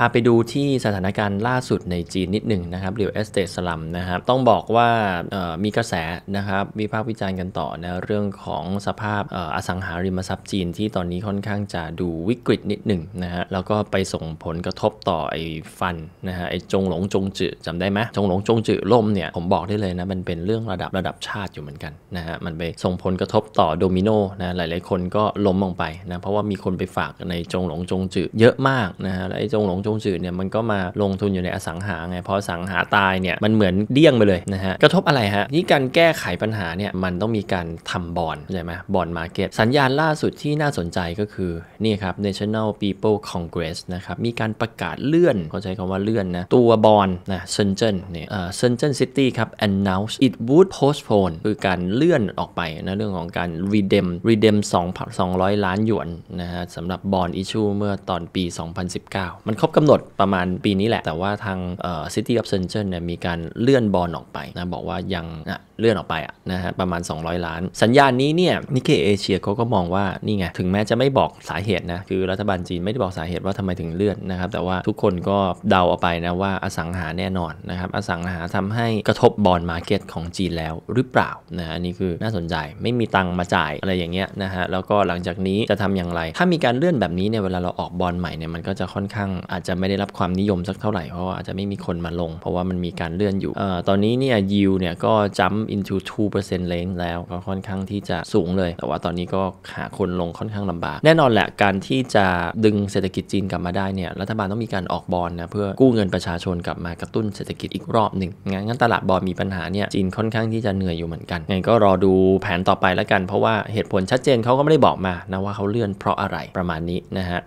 พาไปดูที่สถานการณ์ล่าสุดในจีนนิดหนึ่งนะครับเรียวเอสเตทสลัมนะครับต้องบอกว่ามีกระแสนะครับวิพากษ์วิจารณ์กันต่อนะเรื่องของสภาพอสังหาริมทรัพย์จีนที่ตอนนี้ค่อนข้างจะดูวิกฤตนิดหนึ่งนะฮะแล้วก็ไปส่งผลกระทบต่อไอ้ฟันนะฮะไอ้จงหลงจงจือจำได้ไหมจงหลงจงจือล่มเนี่ย ผมบอกได้เลยนะมันเป็นเรื่องระดับระดับชาติอยู่เหมือนกันนะฮะมันไปส่งผลกระทบต่อโดมิโนนะหลายๆคนก็ล้มลงไปนะเพราะว่ามีคนไปฝากในจงหลงจงจือเยอะมากนะฮะและไอ้จงหลงทุนสื่อเนี่ยมันก็มาลงทุนอยู่ในอสังหาไงพอสังหาตายเนี่ยมันเหมือนเดี้ยงไปเลยนะฮะ กระทบอะไรฮะ นี่การแก้ไขปัญหาเนี่ยมันต้องมีการทำบอลเข้าใจไหมบอลมาเก็ตสัญญาณล่าสุดที่น่าสนใจก็คือ นี่ครับ National People Congress นะครับมีการประกาศเลื่อนเขาใช้คำว่าเลื่อนนะตัวบอลนะเซนเจนเนี่ยเซนเจนซิตี้ครับ announce it would postpone คือการเลื่อนออกไปนะเรื่องของการ redem redem 2 200 ล้านหยวนนะฮะสำหรับบอลอิชูเมื่อตอนปี 2019 มันครบกำหนด ประมาณปีนี้แหละ แต่ว่าทางซิตี้ออฟเซนเจอร์เนี่ยมีการเลื่อนบอลออกไปนะบอกว่ายังเลื่อนออกไปะนะฮะ ประมาณ 200 ล้าน สัญญาณนี้เนี่ยนิเกเอเชียเขาก็มองว่านี่ไงถึงแม้จะไม่บอกสาเหตุนะ คือรัฐบาลจีนไม่ได้บอกสาเหตุว่าทำไมถึงเลื่อนนะครับแต่ว่าทุกคนก็เดาเอาไปนะว่าอสังหาแน่นอนนะครับ อสังหาทำให้กระทบบอลมาเก็ตของจีนแล้วหรือเปล่านะอันนี้คือน่าสนใจไม่มีตังมาจ่ายอะไรอย่างเงี้ยนะฮะแล้วก็หลังจากนี้จะทำอย่างไร ถ้ามีการเลื่อนแบบนี้เนี่ยเวลาเราออกบอลใหม่เนี่ยมันก็จะค่อนข้างอาจจะไม่ได้รับความนิยมสักเท่าไหร่ เพราะว่าอาจจะไม่มีคนมาลง เพราะว่ามันมีการเลื่อนอยู่อตอนนี้เนี่ยยิวเนี่ย ก็จัม into 2% range แล้วก็ค่อนข้างที่จะสูงเลย แต่ว่าตอนนี้ก็หาคนลงค่อนข้างลำบากแน่นอนแหละการที่จะดึงเศรษฐกิจจีนกลับมาได้เนี่ย รัฐบาลต้องมีการออกบอลนะเพื่อกู้เงินประชาชนกลับมากระตุ้นเศรษฐกิจอีกรอบหนึ่งงั้นตลาดบอลมีปัญหาเนี่ยจีนค่อนข้างที่จะเหนื่อยอยู่เหมือนกันไงก็รอดูแผนต่อไปแล้วกัน เพราะว่าเหตุผลชัดเจนเขาก็ไม่ได้บอกมานะว่าเขาเลื่อนเพราะอะไรประมาณนี้นะฮะ